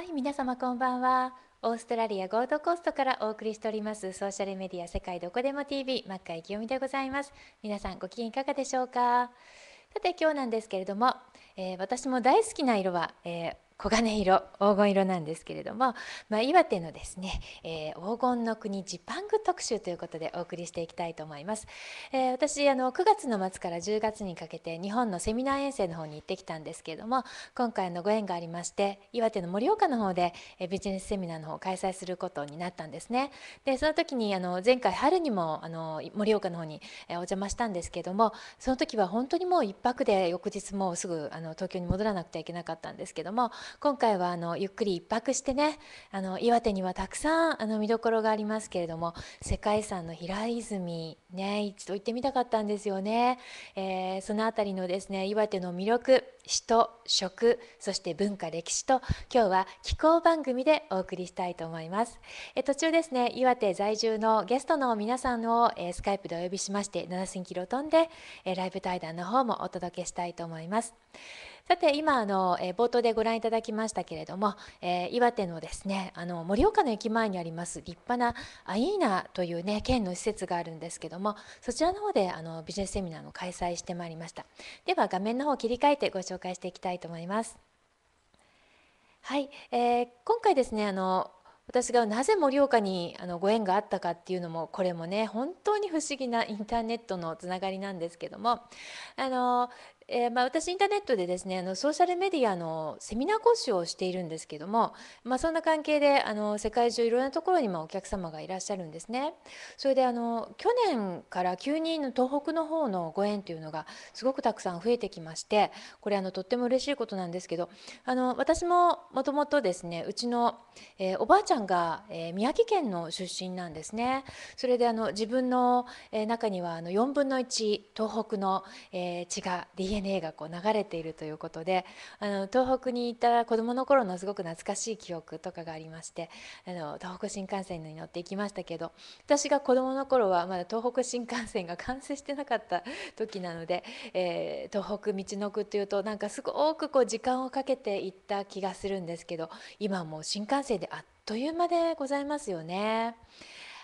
はい皆様こんばんはオーストラリアゴールドコーストからお送りしておりますソーシャルメディア世界どこでも TV マッカイ清美でございます皆さんご機嫌いかがでしょうかさて今日なんですけれども、えー、私も大好きな色は、えー黄金色黄金色なんですけれども、まあ、岩手のですね、えー、黄金の国ジパング特集ということでお送りしていきたいと思います、えー、私あの9月の末から10月にかけて日本のセミナー遠征の方に行ってきたんですけれども今回のご縁がありまして岩手の盛岡の方で、えビジネスセミナーの方を開催することになったんですねでその時にあの前回春にもあの盛岡の方に、えお邪魔したんですけれどもその時は本当にもう1泊で翌日もうすぐあの東京に戻らなくてはいけなかったんですけども今回はあのゆっくり1泊してねあの岩手にはたくさんあの見どころがありますけれども世界遺産の平泉ね一度行ってみたかったんですよね、えー、その辺りのですね岩手の魅力人食そして文化歴史と今日は気候番組でお送りしたいと思いますえ途中ですね岩手在住のゲストの皆さんを、えー、スカイプでお呼びしまして7000キロ飛んで、えー、ライブ対談の方もお届けしたいと思いますさて今あの、え冒頭でご覧いただきましたけれども、えー、岩手のですねあの盛岡の駅前にあります立派なアイーナというね県の施設があるんですけどもそちらの方であのビジネスセミナーの開催してまいりましたでは画面の方を切り替えてご紹介していきたいと思いますはい、えー、今回ですねあの私がなぜ盛岡にあのご縁があったかっていうのもこれもね本当に不思議なインターネットのつながりなんですけどもあのえー、まあ、私インターネットでですねあのソーシャルメディアのセミナー講師をしているんですけども、まあ、そんな関係であの世界中いろんなところにもお客様がいらっしゃるんですね。それであの去年から急に東北の方のご縁というのがすごくたくさん増えてきましてこれあのとっても嬉しいことなんですけどあの私ももともとですねうちの、えー、おばあちゃんが、えー、宮城県の出身なんですね。それであの自分の、え中にはあの4分の1東北の、え血が DNA DNA がこう流れているということであの東北に行った子どもの頃のすごく懐かしい記憶とかがありましてあの東北新幹線に乗って行きましたけど私が子どもの頃はまだ東北新幹線が完成してなかった時なので、えー、東北道のくっていうとなんかすごくこう時間をかけて行った気がするんですけど今もう新幹線であっという間でございますよね。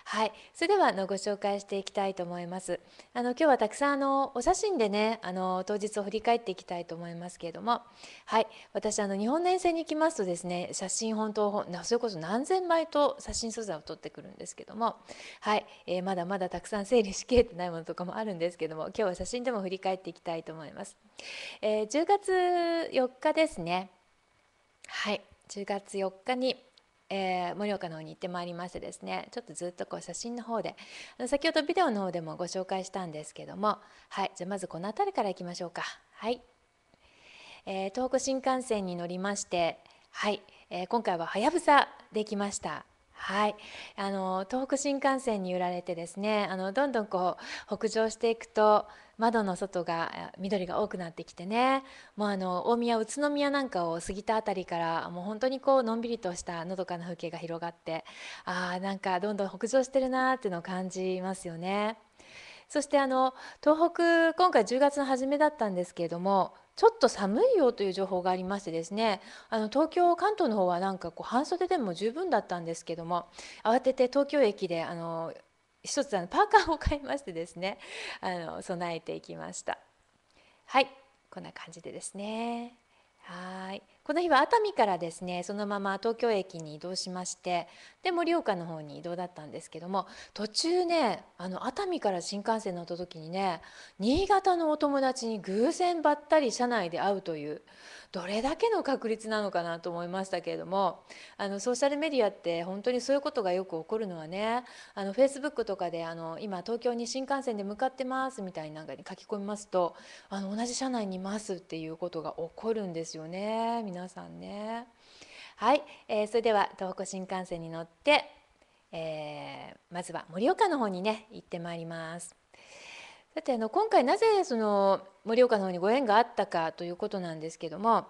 はい、それではあのご紹介していきたいと思います。あの今日はたくさんあのお写真でね、あの当日を振り返っていきたいと思いますけれども、はい、私あの日本の遠征に行きますとですね、写真本当それこそ何千枚と写真素材を撮ってくるんですけども、はい、えー、まだまだたくさん整理しきれてないものとかもあるんですけども、今日は写真でも振り返っていきたいと思います。えー、10月4日ですね。はい、10月4日にえー、盛岡の方に行ってまいりましてですねちょっとずっとこう写真の方で先ほどビデオの方でもご紹介したんですけどもはいじゃあまずこの辺りからいきましょうかはい、えー、東北新幹線に乗りましてはい、えー、今回ははやぶさできましたはい、あの東北新幹線に揺られてですねあのどんどんこう北上していくと窓の外が緑が多くなってきてねもうあの大宮宇都宮なんかを過ぎた辺りからもう本当にこうのんびりとしたのどかな風景が広がってあなんかどんどん北上してるなーっていうのを感じますよね。そしてあの東北今回10月の初めだったんですけれどもちょっと寒いよという情報がありましてですねあの東京関東の方はなんかこう半袖でも十分だったんですけども慌てて東京駅であの一つあのパーカーを買いましてですねあの備えていきましたはいこんな感じでですねはいこの日は熱海からですねそのまま東京駅に移動しましてで盛岡の方に移動だったんですけども途中ねあの熱海から新幹線乗った時にね新潟のお友達に偶然ばったり車内で会うというどれだけの確率なのかなと思いましたけれどもあのソーシャルメディアって本当にそういうことがよく起こるのはねあの Facebook とかであの今東京に新幹線で向かってますみたいなんかに書き込みますとあの同じ車内にいますっていうことが起こるんですよね皆さんね。はい、えー、それでは東北新幹線に乗って、えー、まずは盛岡の方にね行ってまいります。さてあの今回なぜその盛岡の方にご縁があったかということなんですけどもあ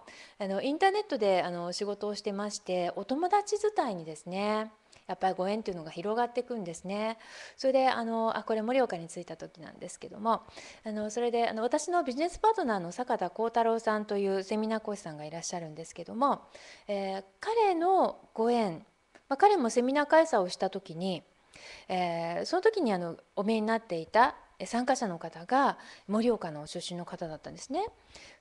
のインターネットであの仕事をしてましてお友達伝いにですねやっぱりご縁ていうのが広がっていくんですね。それであのあこれ盛岡に着いた時なんですけどもあのそれであの私のビジネスパートナーの坂田幸太郎さんというセミナー講師さんがいらっしゃるんですけども、えー、彼のご縁、まあ、彼もセミナー開催をした時に、えー、その時にあのお見えになっていた参加者の方が盛岡の出身の方だったんですね。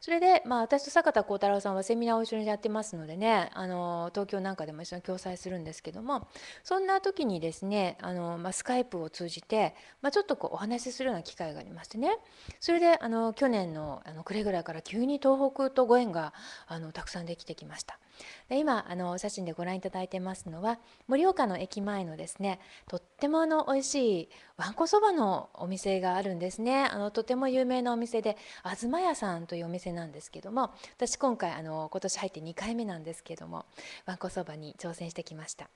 それで、まあ、私と坂田幸太郎さんはセミナーを一緒にやってますのでねあの東京なんかでも一緒に共催するんですけどもそんな時にですねあの、まあ、スカイプを通じて、まあ、ちょっとこうお話しするような機会がありましてねそれであの去年のあの暮れぐらいから急に東北とご縁があのたくさんできてきました。で今あのお写真でご覧いただいてますのは盛岡の駅前のですねとってもあの美味しいわんこそばのお店があるんですねあのとても有名なお店で東屋さんというお店なんですけども私今回あの今年入って2回目なんですけどもわんこそばに挑戦してきました。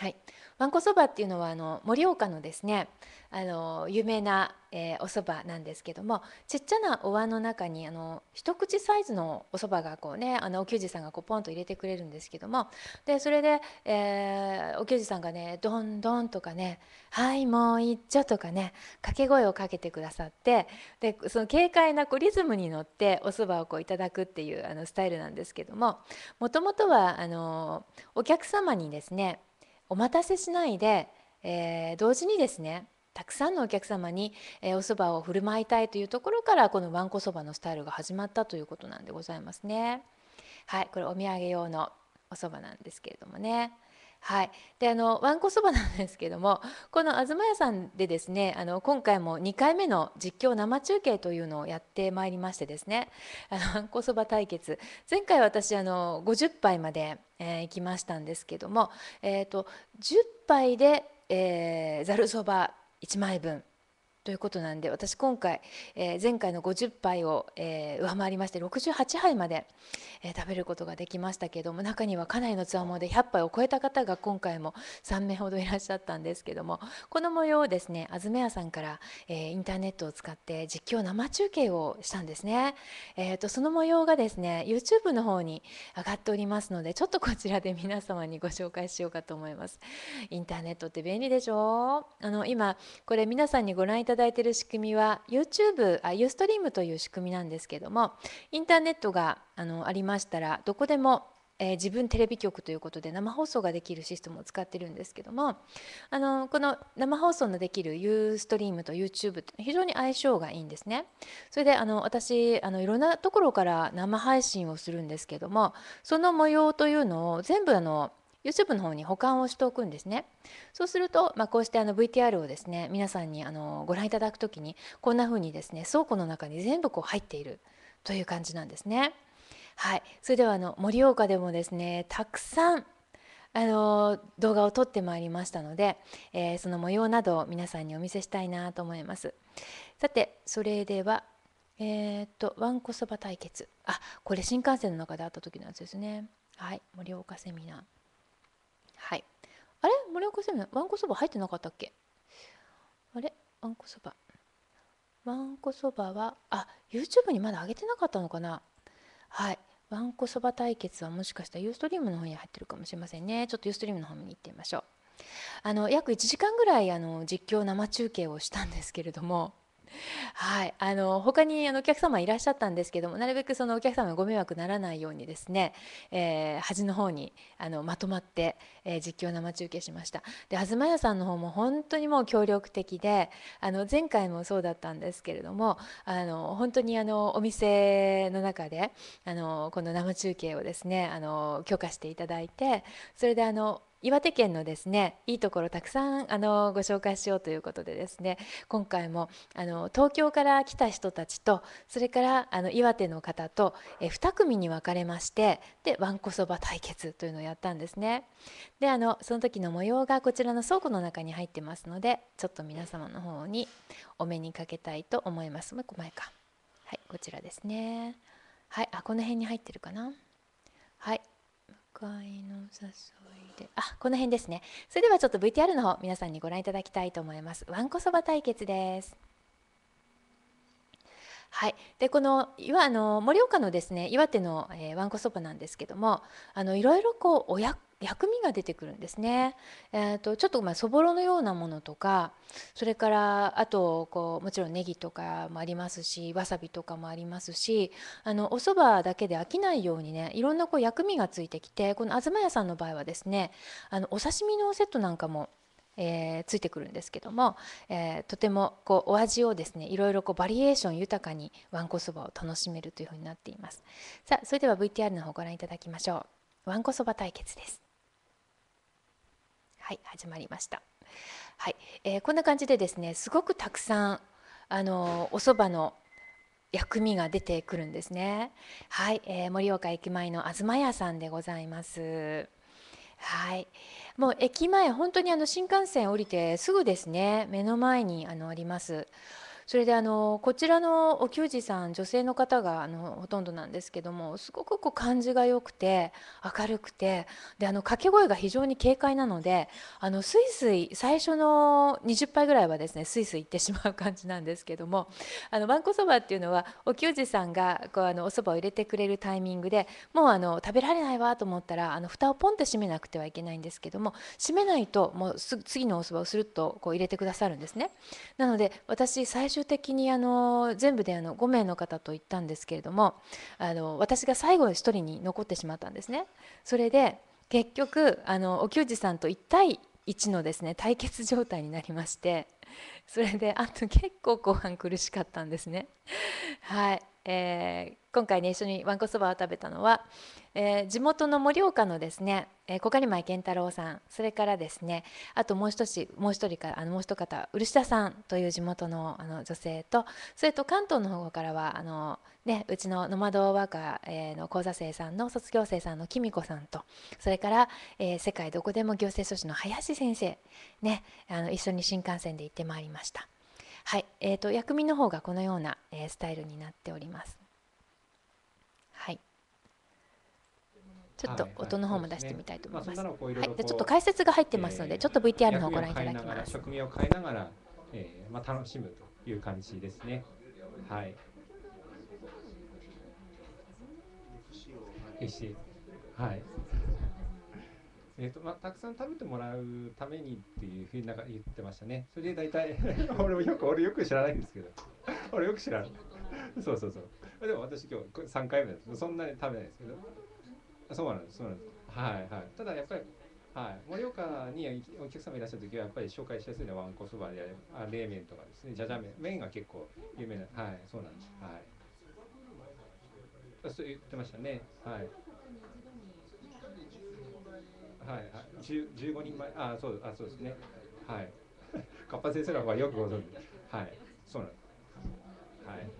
はい、わんこそばっていうのはあの盛岡のですねあの有名な、えー、おそばなんですけどもちっちゃなお椀の中にあの一口サイズのおそばがこうねあのお給仕さんがこうポンと入れてくれるんですけどもでそれで、えー、お給仕さんがね「どんどん」とかね「はいもういっちょ」とかね掛け声をかけてくださってでその軽快なこうリズムに乗っておそばをこういただくっていうあのスタイルなんですけどももともとはあのお客様にですねお待たせしないで、えー、同時にですねたくさんのお客様にえお蕎麦を振る舞いたいというところからこのわんこそばのスタイルが始まったということなんでございますね。はい、これお土産用のお蕎麦なんですけれどもね。はい、であのわんこそばなんですけどもこの東屋さんでですねあの今回も2回目の実況生中継というのをやってまいりましてですねあのわんこそば対決前回私あの50杯までえー、行きましたんですけども、えーと、10杯で、えー、ざるそば1枚分ということなんで私今回、えー、前回の50杯を、えー、上回りまして68杯まで、えー、食べることができましたけども中にはかなりのつわもで100杯を超えた方が今回も3名ほどいらっしゃったんですけどもこの模様をですねあずめやさんから、えインターネットを使って実況生中継をしたんですね、えーと、その模様がですね YouTube の方に上がっておりますのでちょっとこちらで皆様にご紹介しようかと思いますインターネットって便利でしょあの今これ皆さんにご覧ただいている仕組みは YouTube あ Ustream という仕組みなんですけどもインターネットがあのありましたらどこでもえ自分テレビ局ということで生放送ができるシステムを使ってるんですけどもあのこの生放送のできる Ustream と YouTube って非常に相性がいいんですね。それであの私あのいろんなところから生配信をするんですけどもその模様というのを全部あの YouTube の方に保管をしておくんですね。そうすると、まあ、こうしてあの VTR をですね皆さんにあのご覧いただく時にこんな風にですね倉庫の中に全部こう入っているという感じなんですね。はい、それではあの盛岡でもですねたくさんあの動画を撮ってまいりましたので、えー、その模様などを皆さんにお見せしたいなと思います。さてそれではえー、っとわんこそば対決あこれ新幹線の中で会った時のやつですねはい盛岡セミナー。はい。あれ森岡さん、わんこそば入ってなかったっけあれわんこそば。わんこそばは、あ、YouTube にまだ上げてなかったのかなはい。わんこそば対決はもしかしたらユーストリームの方に入ってるかもしれませんね。ちょっとユーストリームの方に行ってみましょう。あの約1時間ぐらいあの実況生中継をしたんですけれどもはい、あの他にあのお客様いらっしゃったんですけどもなるべくそのお客様がご迷惑ならないようにですね、えー、端の方にあのまとまって、えー、実況生中継しましたで東屋さんの方も本当にもう協力的であの前回もそうだったんですけれどもあの本当にあのお店の中であのこの生中継をですねあの許可していただいてそれであの岩手県のですねいいところたくさんあのご紹介しようということでですね今回もあの東京から来た人たちとそれからあの岩手の方とえ2組に分かれましてでわんこそば対決というのをやったんですね。であのその時の模様がこちらの倉庫の中に入ってますのでちょっと皆様の方にお目にかけたいと思います。もう一個前かはいこちらですね。はいあこの辺に入ってるかな。はい会の誘いであこの辺ですねそれではちょっと VTR の方皆さんにご覧いただきたいと思いますわんこそば対決ですはい、でこの岩あの盛岡のですね岩手の、えわんこそばなんですけどもあのいろいろこう親薬味が出てくるんですね。えーと、ちょっとまあそぼろのようなものとかそれからあとこうもちろんネギとかもありますしわさびとかもありますしあのお蕎麦だけで飽きないようにねいろんなこう薬味がついてきてこの東屋さんの場合はですねあのお刺身のセットなんかもえー、ついてくるんですけども、えー、とてもこうお味をですねいろいろこうバリエーション豊かにわんこそばを楽しめるというふうになっていますさあそれでは VTR の方ご覧いただきましょうわんこそば対決ですはい始まりました。はい、えー、こんな感じでですねすごくたくさんあのお蕎麦の薬味が出てくるんですね。はい、えー、盛岡駅前の東屋さんでございます。はい、もう駅前本当にあの新幹線降りてすぐですね目の前にあのあります。それであのこちらのお給仕さん女性の方があのほとんどなんですけどもすごくこう感じが良くて明るくてであの掛け声が非常に軽快なのであのスイスイ最初の20杯ぐらいはですねスイスイ行ってしまう感じなんですけどもあのわんこそばっていうのはお給仕さんがこうあのおそばを入れてくれるタイミングでもうあの食べられないわと思ったらあの蓋をポンって閉めなくてはいけないんですけども閉めないともう次のおそばをするっとこう入れてくださるんですね。なので私最初終的にあの全部であの5名の方と行ったんですけれどもあの私が最後1人に残ってしまったんですね。それで結局あのお給仕さんと1対1のですね対決状態になりましてそれであと結構後半苦しかったんですね。はいえ今回ね一緒にわんこそばを食べたのは、えー、地元の盛岡のですね、えー、小狩前健太郎さんそれからですねあともう一もう一人かあのもう一方漆田さんという地元のあの女性とそれと関東の方からはあの、ね、うちのノマドワーカーの講座生さんの卒業生さんのきみこさんとそれから、えー、世界どこでも行政書士の林先生、ね、あの一緒に新幹線で行ってまいりました。はい、えーと、と薬味の方がこのような、えー、スタイルになっております。ちょっと音の方も出してみたいと思います。はい、ねまあ、ちょっと解説が入ってますので、ちょっと VTR の方ご覧いただきます。職名を変えながら、えー、まあ楽しむという感じですね。はい。決してはい。えーとまあ、たくさん食べてもらうためにっていうふうになんか言ってましたね。それで大体 俺もよく俺よく知らないんですけど 俺よく知らないそうそうそう。でも私今日3回目です。そんなに食べないですけど。そうなんですそうなんです、はいはい、ただやっぱりはい、盛岡にお客様いらっしゃる時はやっぱり紹介しやすいのはわんこそばであ冷麺とかですねじゃじゃ麺麺が結構有名なはいそうなんですはいそう言ってましたねはいはいはい15人前あそうあそうですねはいカッパ先生の方はよくご存知はいそうなんですはい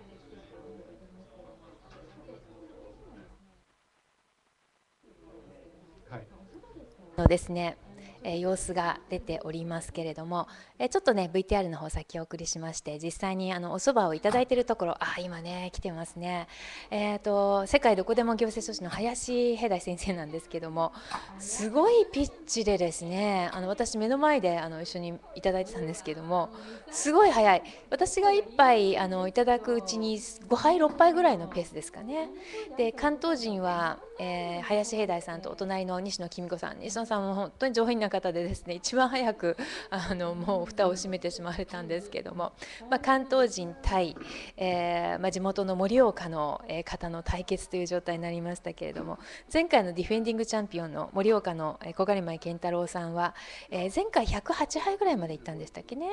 のですねえ様子が出ておりますけれども、えちょっとね VTR の方先お送りしまして実際にあのお蕎麦を頂いてるところあ今ね来てますねえっ、ー、と世界どこでも行政書士の林平大先生なんですけどもすごいピッチでですねあの私目の前であの一緒に頂いてたんですけどもすごい早い私が1杯あのいただくうちに5杯6杯ぐらいのペースですかねで関東人は、えー、林平大さんとお隣の西野公子さん西野さんも本当に上品な方でですね一番早くあのもう蓋を閉めてしまわれたんですけども、まあ、関東人対、えー、まあ、地元の盛岡の方の対決という状態になりましたけれども前回のディフェンディングチャンピオンの盛岡の小狩前健太郎さんは、えー、前回108杯ぐらいまでいったんでしたっけね。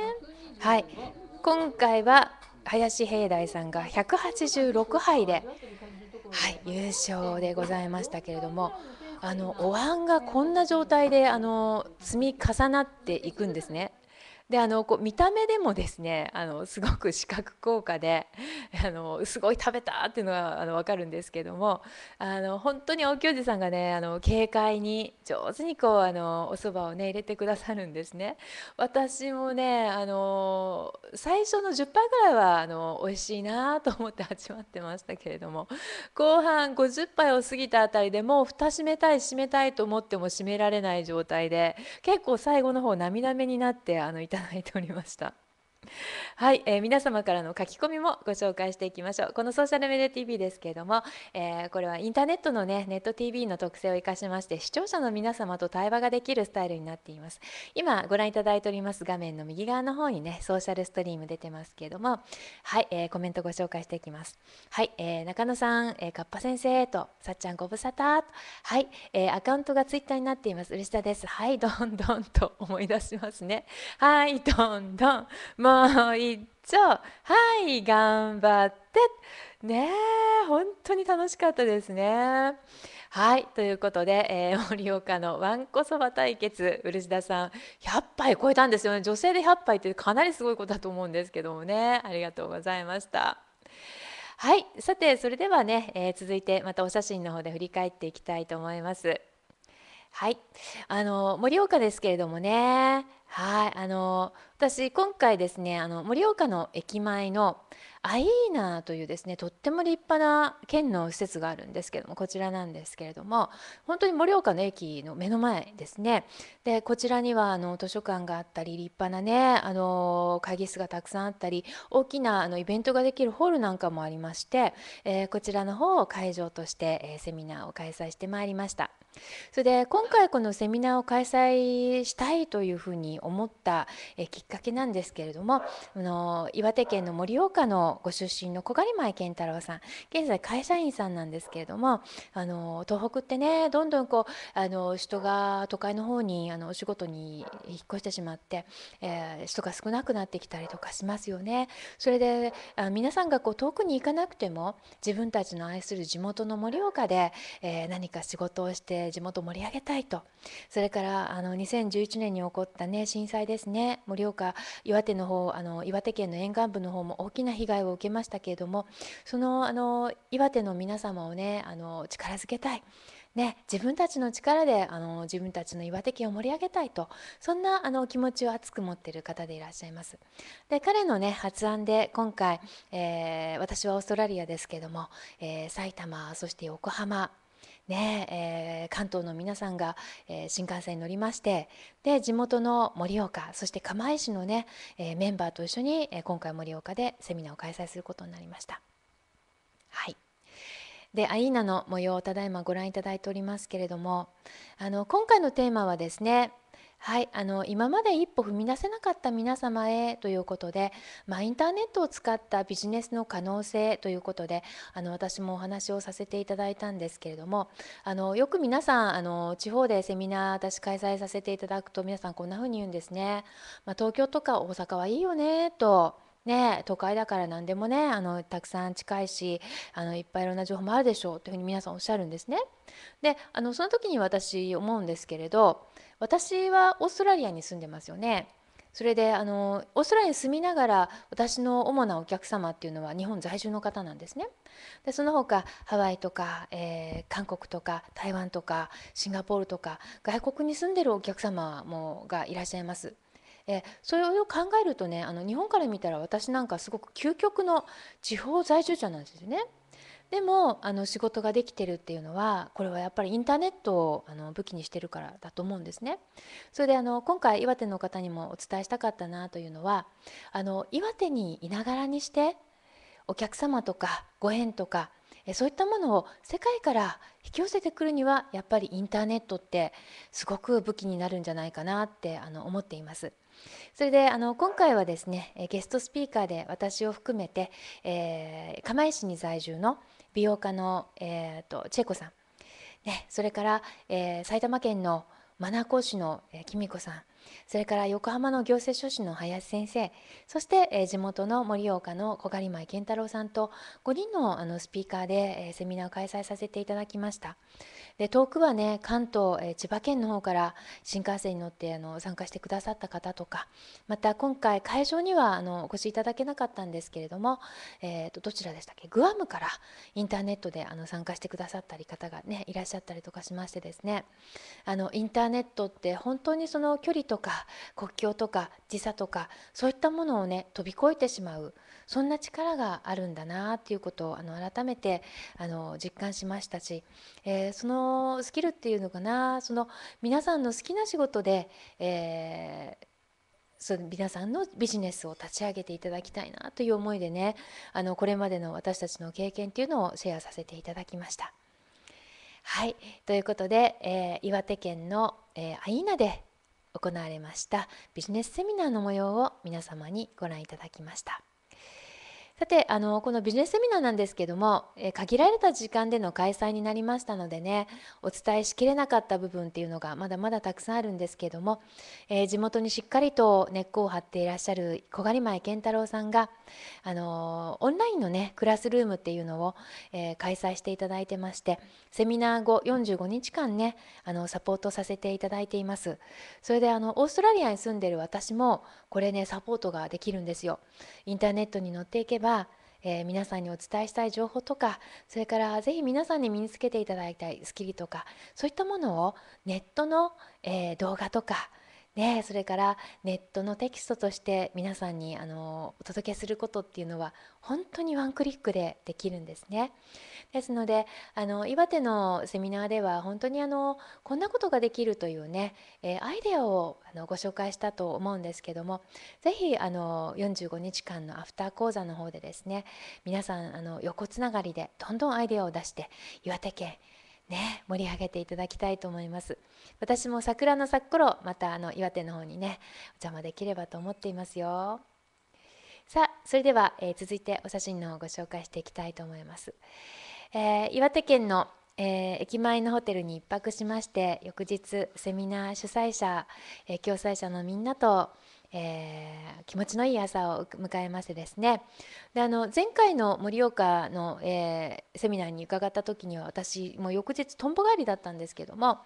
はい今回は林平大さんが186杯で、はい、優勝でございましたけれども。あのお椀がこんな状態であの積み重なっていくんですねであのこう見た目でもですねあのすごく視覚効果で あのすごい食べたっていうのが分かるんですけどもあの本当に青木おじさんがねあの軽快に上手にこうあのおそばをね入れてくださるんですね。私もねあの最初の10杯ぐらいはあの美味しいなと思って始まってましたけれども後半50杯を過ぎたあたりでもう蓋閉めたい閉めたいと思っても閉められない状態で結構最後の方涙目になってあのいたただいておりました。はい、えー、皆様からの書き込みもご紹介していきましょう。このソーシャルメディア TV ですけれども、えー、これはインターネットのね、ネット TV の特性を生かしまして、視聴者の皆様と対話ができるスタイルになっています。今ご覧いただいております画面の右側の方にね、ソーシャルストリーム出てますけれども、はい、えー、コメントご紹介していきます。はい、えー、中野さん、えー、かっぱ先生と、さっちゃんご無沙汰と、はい、えー、アカウントがツイッターになっています。嬉しさです。はい、どんどんと思い出しますね。はい、どんどん。もういう一丁はい頑張ってねえ本当に楽しかったですね。はいということで、えー、盛岡のわんこそば対決漆田さん100杯超えたんですよね女性で100杯ってかなりすごいことだと思うんですけどもねありがとうございました。はいさてそれではね、えー、続いてまたお写真の方で振り返っていきたいと思います。はい、あの盛岡ですけれどもね、はい、あの私今回ですね、あの盛岡の駅前のアイーナというですねとっても立派な県の施設があるんですけどもこちらなんですけれども本当に盛岡の駅の目の前ですねでこちらにはあの図書館があったり立派なねあの会議室がたくさんあったり大きなあのイベントができるホールなんかもありまして、えー、こちらの方を会場として、えー、セミナーを開催してまいりました。それで今回このセミナーを開催したいというふうに思った、えきっかけなんですけれどもあの岩手県の盛岡のご出身の小狩前健太郎さん現在会社員さんなんですけれどもあの東北ってねどんどんこうあの人が都会の方にあのお仕事に引っ越してしまって、えー、人が少なくなってきたりとかしますよね。それであ皆さんがこう遠くに行かなくても自分たちの愛する地元の盛岡で、えー、何か仕事をして地元を盛り上げたいとそれからあの2011年に起こったね震災ですね盛岡岩手の方あの岩手県の沿岸部の方も大きな被害会を受けましたけれどもそのあの岩手の皆様をねあの力づけたい。ね、自分たちの力であの自分たちの岩手県を盛り上げたいとそんなあの気持ちを熱く持っている方でいらっしゃいます。で彼の、ね、発案で今回、えー、私はオーストラリアですけども、えー、埼玉そして横浜ねえー、関東の皆さんが、えー、新幹線に乗りましてで地元の盛岡そして釜石のね、えー、メンバーと一緒に、え今回盛岡でセミナーを開催することになりました。はいでアイーナの模様をただいまご覧いただいておりますけれどもあの今回のテーマはですねはい、あの今まで一歩踏み出せなかった皆様へということで、まあ、インターネットを使ったビジネスの可能性ということであの私もお話をさせていただいたんですけれどもあのよく皆さんあの地方でセミナー私開催させていただくと皆さんこんな風に言うんですね。まあ、東京とか大阪はいいよねとね、都会だから何でもねあのたくさん近いしあのいっぱいいろんな情報もあるでしょうというふうに皆さんおっしゃるんですね。であのその時に私思うんですけれど私はオーストラリアに住んでますよね。それであのオーストラリアに住みながら私の主なお客様っていうのは日本在住の方なんですね。でその他ハワイとか、えー、韓国とか台湾とかシンガポールとか外国に住んでるお客様もがいらっしゃいます。えそれを考えるとねあの日本から見たら私なんかすごく究極の地方在住者なんですよね。でもあの仕事ができてるっていうのはこれはやっぱりインターネットをあの武器にしてるからだと思うんですね。それであの今回岩手の方にもお伝えしたかったなというのはあの岩手にいながらにしてお客様とかご縁とかえそういったものを世界から引き寄せてくるにはやっぱりインターネットってすごく武器になるんじゃないかなってあの思っています。それであの今回はですねゲストスピーカーで私を含めて、えー、釜石に在住の美容家の、えーと、と千恵子さん、ね、それから、えー、埼玉県のマナー講師の、えきみこさんそれから横浜の行政書士の林先生そして、えー、地元の盛岡の小狩舞健太郎さんと5人のあのスピーカーで、えー、セミナーを開催させていただきました。で遠くはね関東、えー、千葉県の方から新幹線に乗ってあの参加してくださった方とかまた今回会場にはあのお越しいただけなかったんですけれども、えー、とどちらでしたっけグアムからインターネットであの参加してくださったり方がねいらっしゃったりとかしましてですねあのインターネットって本当にその距離とか国境とか時差とかそういったものをね飛び越えてしまう。そんな力があるんだなっていうことをあの改めてあの実感しましたし、えー、そのスキルっていうのかなその皆さんの好きな仕事で、えー、その皆さんのビジネスを立ち上げていただきたいなという思いでねあのこれまでの私たちの経験っていうのをシェアさせていただきました。はいということで、えー、岩手県の、えー、アイーナで行われましたビジネスセミナーの模様を皆様にご覧いただきました。さてあのこのビジネスセミナーなんですけども、え限られた時間での開催になりましたのでねお伝えしきれなかった部分っていうのがまだまだたくさんあるんですけども、えー、地元にしっかりと根っこを張っていらっしゃる小狩前健太郎さんがあのオンラインのねクラスルームっていうのを、えー、開催していただいてましてセミナー後45日間ねあのサポートさせていただいていますそれであのオーストラリアに住んでる私もこれねサポートができるんですよインターネットに載っていけばは、えー、皆さんにお伝えしたい情報とかそれからぜひ皆さんに身につけていただきたいスキルとかそういったものをネットの、えー、動画とかね、それからネットのテキストとして皆さんにあのお届けすることっていうのは本当にワンクリックでできるんですね。ですのであの岩手のセミナーでは本当にあのこんなことができるというね、えー、アイデアをあのご紹介したと思うんですけども是非あの45日間のアフター講座の方でですね皆さんあの横つながりでどんどんアイデアを出して岩手県ね、盛り上げていただきたいと思います私も桜の咲く頃またあの岩手の方にねお邪魔できればと思っていますよさあそれでは、えー、続いてお写真の方をご紹介していきたいと思います、えー、岩手県の、えー、駅前のホテルに1泊しまして翌日セミナー主催者、え共催者のみんなと、えー、気持ちのいい朝を迎えましてですねであの前回の盛岡の、えー、セミナーに伺った時には私も翌日とんぼ帰りだったんですけども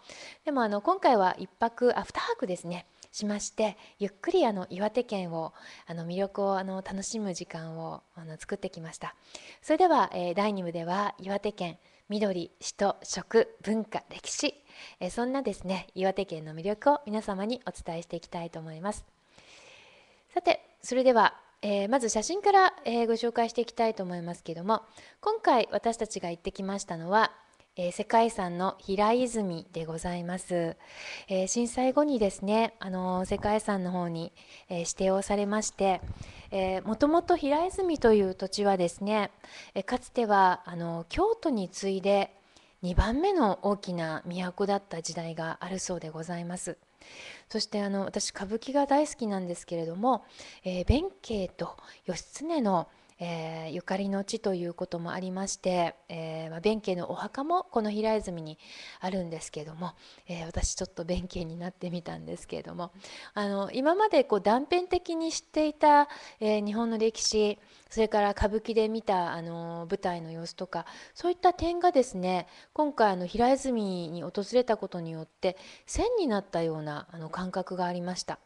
でもあの今回は1泊あ2泊ですねしましてゆっくりあの岩手県をあの魅力をあの楽しむ時間をあの作ってきましたそれでは、えー、第2部では岩手県緑人食文化歴史えー、そんなですね岩手県の魅力を皆様にお伝えしていきたいと思いますさてそれでは、えー、まず写真から、えー、ご紹介していきたいと思いますけども今回私たちが行ってきましたのは、えー、世界遺産の平泉でございます、え震災後にですね、あの世界遺産の方に、え指定をされましてもともと平泉という土地はですね、えかつてはあの京都に次いで2番目の大きな都だった時代があるそうでございます。そしてあの私歌舞伎が大好きなんですけれども、えー、弁慶と義経のえー、ゆかりの地ということもありまして、えー、まあ、弁慶のお墓もこの平泉にあるんですけども、えー、私ちょっと弁慶になってみたんですけれどもあの今までこう断片的に知っていた、え日本の歴史それから歌舞伎で見たあの舞台の様子とかそういった点がですね今回あの平泉に訪れたことによって線になったようなあの感覚がありました。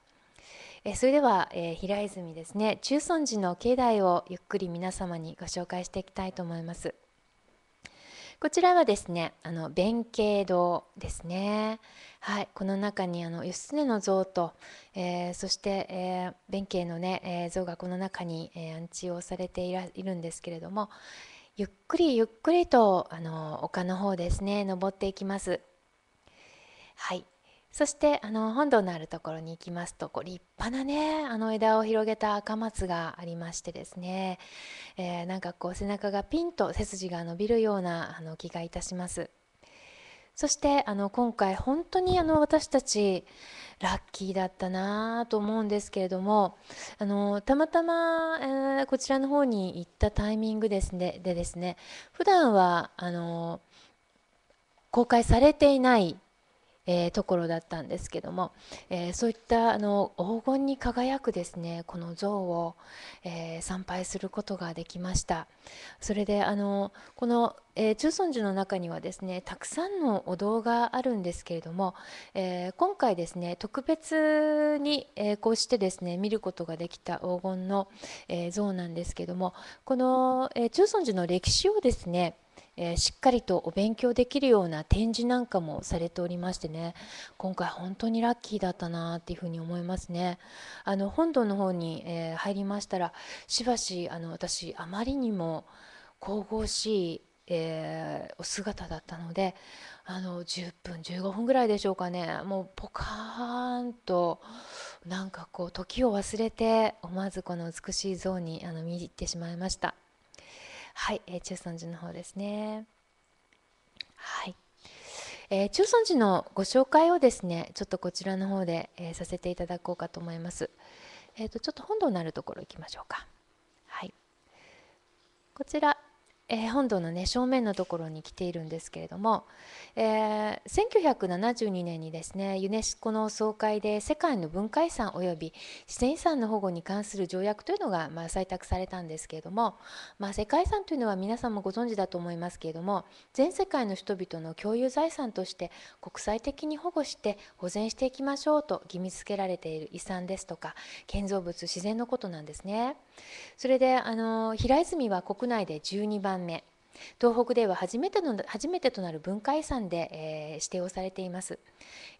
えそれでは、え平泉ですね中尊寺の境内をゆっくり皆様にご紹介していきたいと思いますこちらはですねあの弁慶堂ですねはいこの中にあの義経の像と、えー、そして、えー、弁慶のね、えー、像がこの中に、え安置をされていらいるんですけれどもゆっくりゆっくりとあの丘の方ですね登っていきますはいそしてあの本堂のあるところに行きますとこう立派なねあの枝を広げた赤松がありましてですね、えー、なんかこう背中がピンと背筋が伸びるようなあの気がいたします。そしてあの今回本当にあの私たちラッキーだったなと思うんですけれどもあのたまたま、えー、こちらの方に行ったタイミングですねでですね普段はあの公開されていないえー、ところだったんですけども、えー、そういったあの黄金に輝くですねこの像を、えー、参拝することができました。それであのこの、えー、中尊寺の中にはですねたくさんのお堂があるんですけれども、えー、今回ですね特別に、えー、こうしてですね見ることができた黄金の、え像なんですけどもこの、え中尊寺の歴史をですねえしっかりとお勉強できるような展示なんかもされておりましてね今回本当にラッキーだったなっていうふうに思いますねあの本堂の方に、えー、入りましたらしばしあの私あまりにも神々しい、えー、お姿だったのであの10分15分ぐらいでしょうかねもうポカーンとなんかこう時を忘れて思わずこの美しい像にあの見入ってしまいましたはい、えー、中尊寺の方ですねはい、えー、中尊寺のご紹介をですねちょっとこちらの方で、えー、させていただこうかと思いますえーと、とちょっと本堂のあるところ行きましょうか。こちら、えー、本堂の、ね、正面のところに来ているんですけれども、えー、1972年にですねユネスコの総会で世界の文化遺産及び自然遺産の保護に関する条約というのが、まあ、採択されたんですけれども、まあ、世界遺産というのは皆さんもご存知だと思いますけれども全世界の人々の共有財産として国際的に保護して保全していきましょうと義務付けられている遺産ですとか建造物自然のことなんですね。それであの平泉は国内で12番目東北では初めての初めてとなる文化遺産で、えー、指定をされています、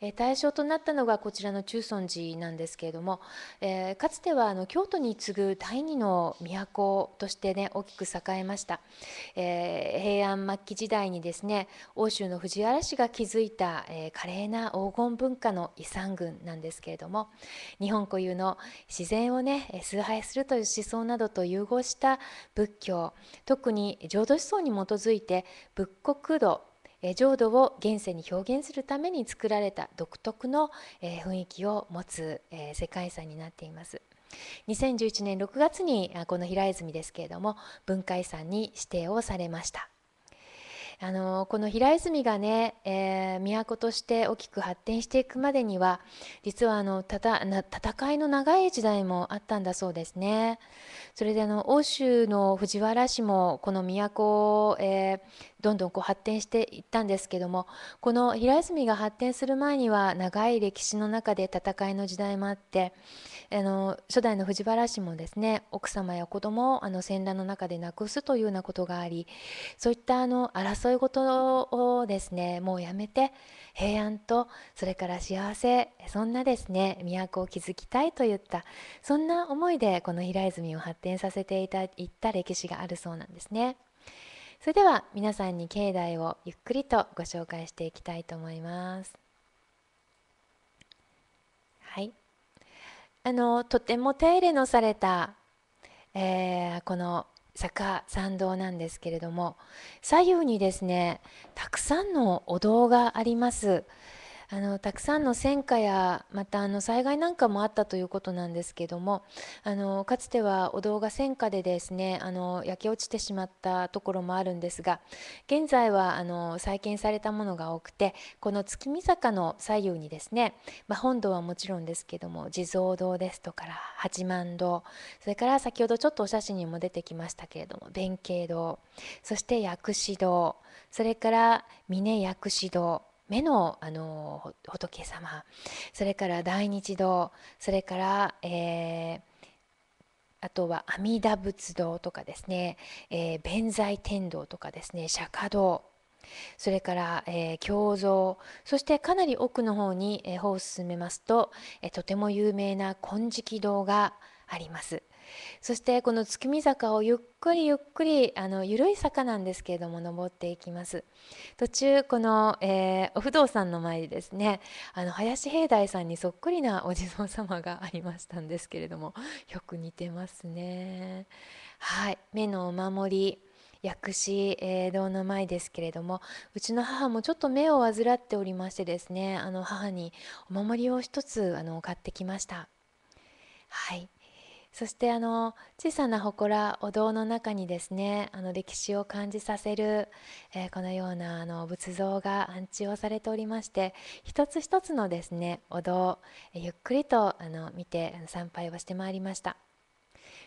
えー、対象となったのがこちらの中尊寺なんですけれども、えー、かつてはあの京都に次ぐ第二の都としてね大きく栄えました、え平安末期時代にですね欧州の藤原氏が築いた、え華麗な黄金文化の遺産群なんですけれども日本固有の自然をね崇拝するという思想などと融合した仏教特に浄土思想にに基づいて仏国土浄土を現世に表現するために作られた独特の雰囲気を持つ世界遺産になっています。2011年6月にこの平泉ですけれども文化遺産に指定をされました。あのこの平泉がね、えー、都として大きく発展していくまでには実はあのたたな戦いの長い時代もあったんだそうですね。それであの欧州の藤原氏もこの都を、えー、どんどんこう発展していったんですけどもこの平泉が発展する前には長い歴史の中で戦いの時代もあって。あの初代の藤原氏もですね奥様や子供をあの戦乱の中で亡くすというようなことがありそういったあの争い事をですねもうやめて平安とそれから幸せそんなですね都を築きたいといったそんな思いでこの平泉を発展させていたいった歴史があるそうなんですね。それでは皆さんに境内をゆっくりとご紹介していきたいと思います。あのとても手入れのされた、えー、この坂参道なんですけれども左右にですねたくさんのお堂があります。あのたくさんの戦火やまたあの災害なんかもあったということなんですけどもあのかつてはお堂が戦火でですねあの焼け落ちてしまったところもあるんですが現在はあの再建されたものが多くてこの月見坂の左右にですね、まあ、本堂はもちろんですけども地蔵堂ですとか八幡堂それから先ほどちょっとお写真にも出てきましたけれども弁慶堂そして薬師堂それから峰薬師堂目のあの仏様それから大日堂それから、えー、あとは阿弥陀仏堂とかですね、えー、弁財天堂とかですね釈迦堂それから、えー、経蔵そしてかなり奥の方に、えー、方を進めますと、えー、とても有名な金色堂があります。そしてこの月見坂をゆっくりゆっくりあの緩い坂なんですけれども登っていきます途中この、えー、お不動産の前にですねあの林兵大さんにそっくりなお地蔵様がありましたんですけれどもよく似てますねはい目のお守り薬師堂の前ですけれどもうちの母もちょっと目を患っておりましてですねあの母にお守りを一つあの買ってきましたはいそしてあの小さな祠お堂の中にですねあの歴史を感じさせる、えー、このようなあの仏像が安置をされておりまして一つ一つのですねお堂ゆっくりとあの見て参拝をしてまいりました。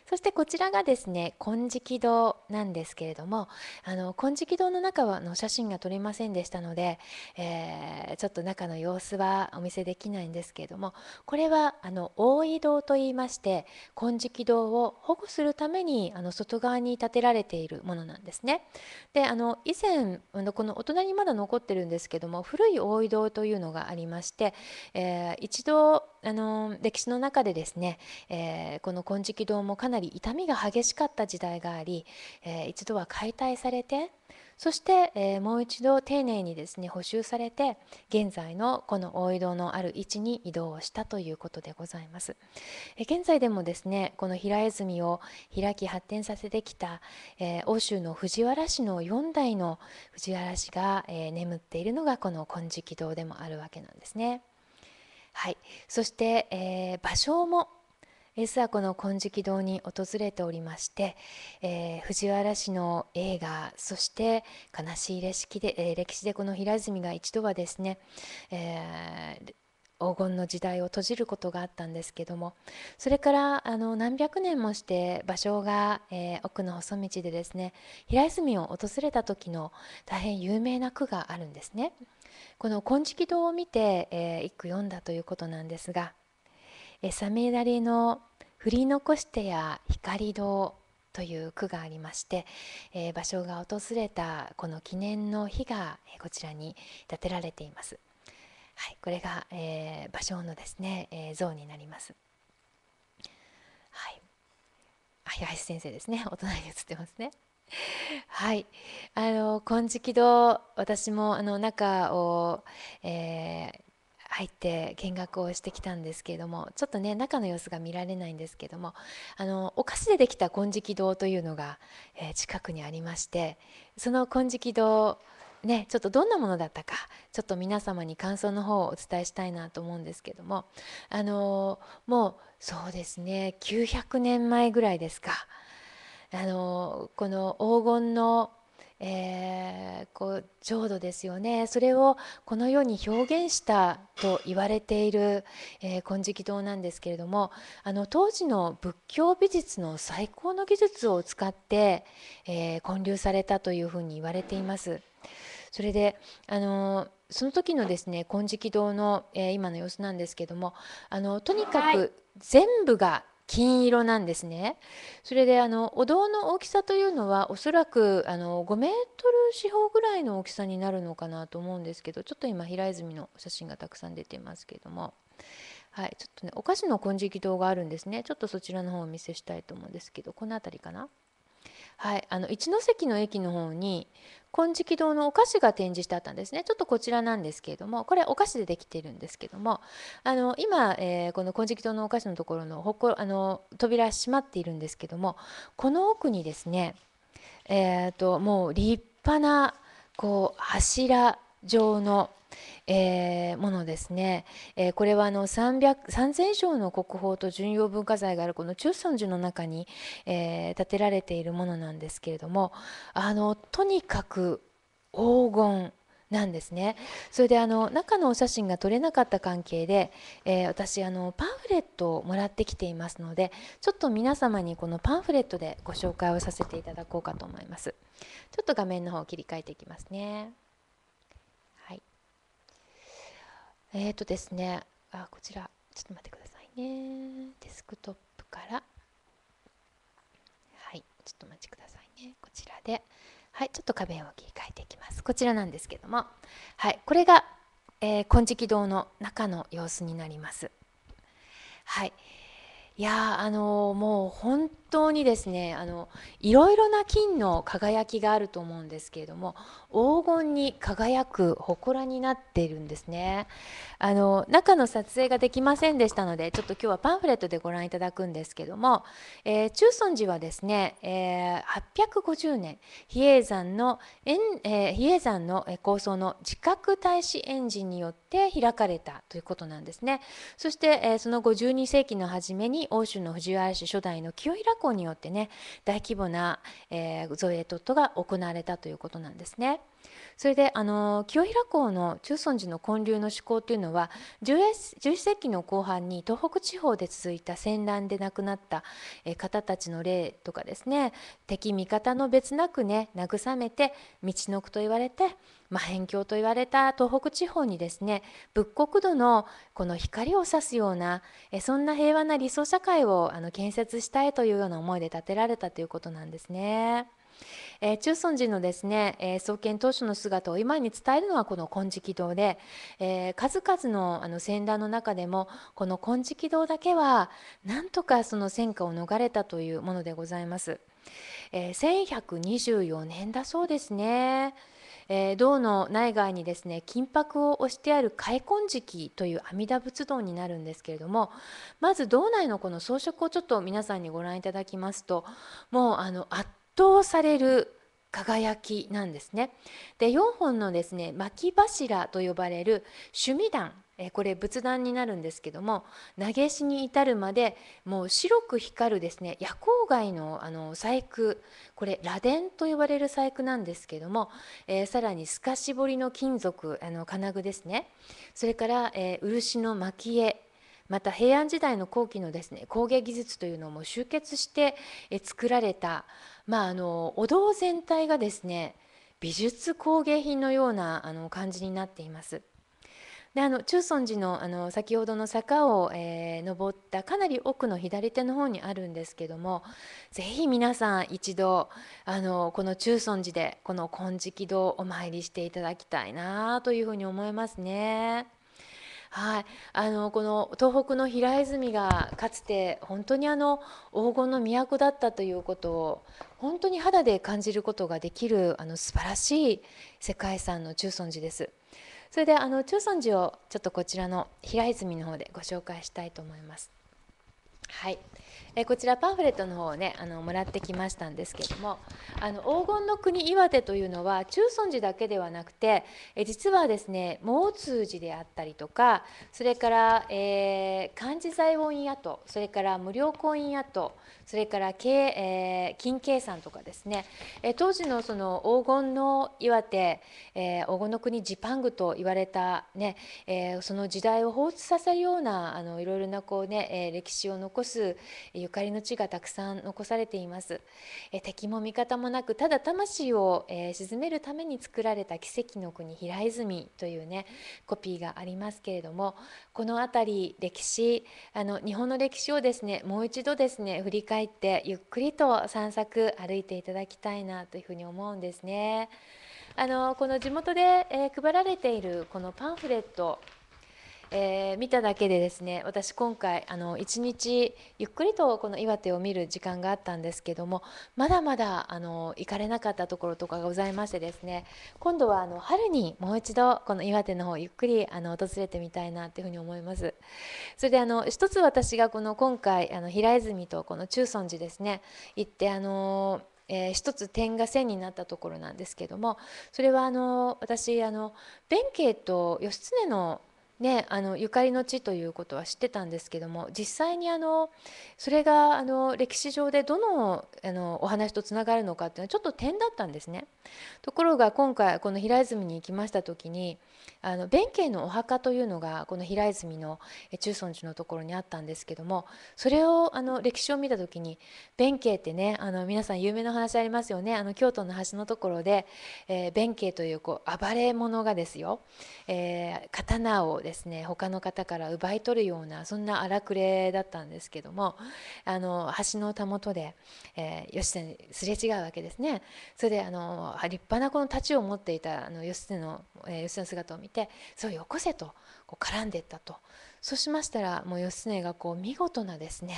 そしてこちらがですね金色堂なんですけれどもあの金色堂の中はの写真が撮れませんでしたので、えー、ちょっと中の様子はお見せできないんですけれどもこれはあの大井堂といいまして金色堂を保護するためにあの外側に建てられているものなんですね。であの以前このお隣にまだ残ってるんですけども古い大井堂というのがありまして、えー、一度あの歴史の中でですね、えー、この金色堂もかなりなり痛みが激しかった時代があり、えー、一度は解体されてそして、えー、もう一度丁寧にですね補修されて現在のこの大井戸のある位置に移動をしたということでございます、えー、現在でもですねこの平泉を開き発展させてきた、えー、欧州の藤原氏の4代の藤原氏が、え眠っているのがこの金色堂でもあるわけなんですねはいそして、えー、場所もイエスはこの金色堂に訪れておりまして、えー、藤原氏の映画そして悲しい歴史で,、えー、歴史でこの平泉が一度はですね、えー黄金の時代を閉じることがあったんですけどもそれからあの何百年もして芭蕉が、えー、奥の細道でですね平泉を訪れた時の大変有名な句があるんですね。この金色堂を見て、えー、一句読んだということなんですがサメダレの「振り残してや光堂」という句がありまして、えー、場所が訪れたこの記念の日が、えこちらに建てられています。はい、これが、えー、場所のですね、えー、像になります。はい、あ林先生ですね、お隣に写ってますね。はい、あの金色堂私もあの中を、えー、入って見学をしてきたんですけれどもちょっとね中の様子が見られないんですけどもあのお菓子でできた金色堂というのが、えー、近くにありましてその金色堂ね、ちょっとどんなものだったかちょっと皆様に感想の方をお伝えしたいなと思うんですけどもあのー、もうそうですね900年前ぐらいですかあのー、この黄金のえー、こう浄土ですよねそれをこのように表現したと言われている、えー、金色堂なんですけれどもあの当時の仏教美術の最高の技術を使って、えー、建立されたというふうに言われています。それであのその時のですね金色堂の、えー、今の様子なんですけどもあのとにかく全部が金色なんですね。それであのお堂の大きさというのはおそらくあの5メートル四方ぐらいの大きさになるのかなと思うんですけどちょっと今平泉の写真がたくさん出てますけども、はい、ちょっとねお菓子の金色堂があるんですねちょっとそちらの方をお見せしたいと思うんですけどこの辺りかな。はい、あの一ノ関の駅の方に金色堂のお菓子が展示してあったんですねちょっとこちらなんですけれどもこれお菓子でできてるんですけどもあの今、えー、この金色堂のお菓子のところのほこあの扉閉まっているんですけどもこの奥にですねえーともう立派なこう柱状のえー、ものですね、えー、これはあの3,000以上の国宝と重要文化財があるこの中尊寺の中に、えー、建てられているものなんですけれどもあのとにかく黄金なんですねそれであの中のお写真が撮れなかった関係で、えー、私あのパンフレットをもらってきていますのでちょっと皆様にこのパンフレットでご紹介をさせていただこうかと思いますちょっと画面の方を切り替えていきますね。えっ、ー、とですね、あ、こちら、ちょっと待ってくださいね。デスクトップから、はい、ちょっとお待ちくださいね。こちらで、はい、ちょっと画面を切り替えていきます。こちらなんですけども、はい、これが、えー、金色堂の中の様子になります。はい、いやあのもう本当にですねあのいろいろな金の輝きがあると思うんですけれども黄金に輝く祠になっているんですねあの中の撮影ができませんでしたのでちょっと今日はパンフレットでご覧いただくんですけども、えー、中尊寺はですね、えー、850年比叡山の、えー、比叡山の構想の自覚大使エンジンによって開かれたということなんですねそして、えー、その後12世紀の初めに欧州の藤原氏初代の清平公によってね大規模な、えー、造営トットが行われたということなんですね。それであの清平港の中尊寺の建立の思考というのは11世紀の後半に東北地方で続いた戦乱で亡くなった方たちの霊とかですね敵味方の別なくね慰めて道のくと言われて、辺境と言われた東北地方にですね仏国土のこの光を差すようなそんな平和な理想社会をあの建設したいというような思いで建てられたということなんですね。えー、中尊寺のですね、えー、創建当初の姿を今に伝えるのはこの金色堂で、えー、数々のあの戦乱の中でもこの金色堂だけはなんとかその戦火を逃れたというものでございます。えー、1124年だそうですね。えー、銅の内外にですね金箔を押してある開墾時期という阿弥陀仏堂になるんですけれどもまず堂内のこの装飾をちょっと皆さんにご覧いただきますともうあの圧倒される輝きなんですね。で4本のですね巻き柱と呼ばれる趣味団これ仏壇になるんですけども投げしに至るまでもう白く光るですね夜光貝のあの細工これ螺鈿と呼ばれる細工なんですけども、えー、さらに透かし彫りの金属あの金具ですねそれから、えー、漆の蒔絵また平安時代の後期のですね工芸技術というのも集結して作られたまあ、あのお堂全体がですね美術工芸品のようなあの感じになっています。であの中尊寺のあの先ほどの坂を、えー、登ったかなり奥の左手の方にあるんですけどもぜひ皆さん一度あのこの中尊寺でこの金色堂をお参りしていただきたいなというふうに思いますね。はい、あのこの東北の平泉がかつて本当にあの黄金の都だったということを本当に肌で感じることができるあの素晴らしい世界遺産の中尊寺です。それであの中尊寺をちょっとこちらの平泉の方でご紹介したいと思います。はい、えこちらパンフレットの方をねあのもらってきましたんですけれどもあの黄金の国岩手というのは中尊寺だけではなくて、え実はですね毛通寺であったりとかそれから、えー、漢字財音野党それから無料婚姻跡それから経、えー、金計算とかですね、えー、当時のその黄金の岩手、えー、黄金の国ジパングと言われたね、えー、その時代を放置させるようないろいろなこうね、えー、歴史を残すゆかりの地がたくさん残されています、えー、敵も味方もなくただ魂を、えー、沈めるために作られた奇跡の国平泉というねコピーがありますけれどもこの辺り歴史あの日本の歴史をですねもう一度ですね振り返入ってゆっくりと散策歩いていただきたいなというふうに思うんですね。あのこの地元で、え配られているこのパンフレットえー、見ただけでですね私今回あの1日ゆっくりとこの岩手を見る時間があったんですけどもまだまだあの行かれなかったところとかがございましてですね今度はあの春にもう一度この岩手の方ゆっくりあの訪れてみたいなというふうに思います。それであの一つ私がこの今回あの平泉とこの中尊寺ですね行ってあのえー、一つ点が線になったところなんですけどもそれはあの私あの弁慶と義経のね、あのゆかりの地ということは知ってたんですけども実際にあのそれがあの歴史上でどのあのお話とつながるのかっていうのはちょっと点だったんですね。ところが今回この平泉に行きました時にあの弁慶のお墓というのがこの平泉の中尊寺のところにあったんですけどもそれをあの歴史を見た時に弁慶ってねあの皆さん有名な話ありますよねあの京都の橋のところで、えー、弁慶というこう暴れ者がですよ、えー、刀をですね他の方から奪い取るようなそんな荒くれだったんですけどもあの橋のたもとで、えー、義経すれ違うわけですねそれであの立派なこの太刀を持っていたあの義経の、えー、義経の姿を見てそれをよこせとこう絡んでいったとそうしましたらもう義経がこう見事なですね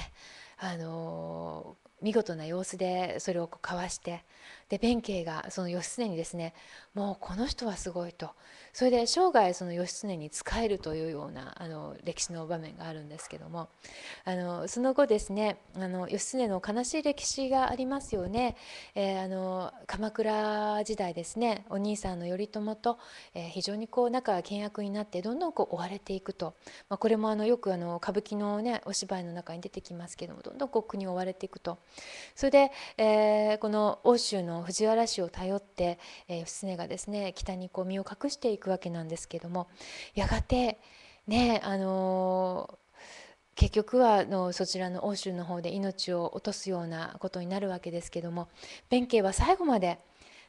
あの見事な様子でそれをこうかわしてで弁慶がその義経にですねもうこの人はすごいとそれで生涯その義経に仕えるというようなあの歴史の場面があるんですけどもあのその後ですねあの義経の悲しい歴史がありますよね、えー、あの鎌倉時代ですねお兄さんの頼朝と、えー、非常にこう仲が険悪になってどんどんこう追われていくと、まあ、これもあのよくあの歌舞伎の、ね、お芝居の中に出てきますけどもどんどんこう国を追われていくとそれで、えー、この欧州の藤原氏を頼って、えー、義経がですね北にこう身を隠していくわけなんですけどもやがてねあのー、結局はのそちらの欧州の方で命を落とすようなことになるわけですけども弁慶は最後まで、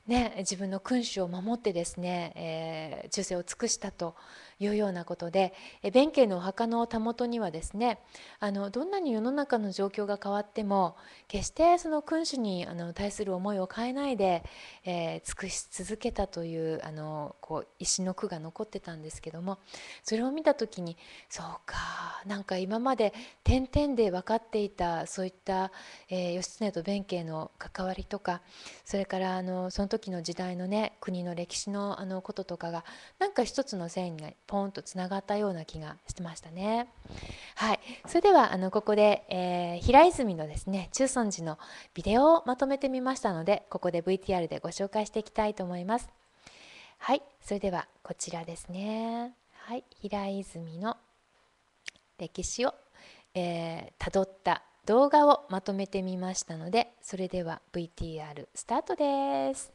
ね、自分の君主を守ってですね、えー、忠誠を尽くしたというようなことで弁慶のお墓のたもとにはですねあのどんなに世の中の状況が変わっても決してその君主にあの対する思いを変えないで、えー、尽くし続けたというあのこう石の句が残ってたんですけどもそれを見た時にそうかなんか今まで点々で分かっていたそういった、えー、義経と弁慶の関わりとかそれからあのその時の時代のね国の歴史のあのこととかがなんか一つの線がポンとつながったような気がしてましたね。はい、それではあのここで、えー、平泉のですね中尊寺のビデオをまとめてみましたのでここで VTR でご紹介していきたいと思います。はい、それではこちらですね。はい、平泉の歴史を、えー、辿った動画をまとめてみましたのでそれでは VTR スタートです。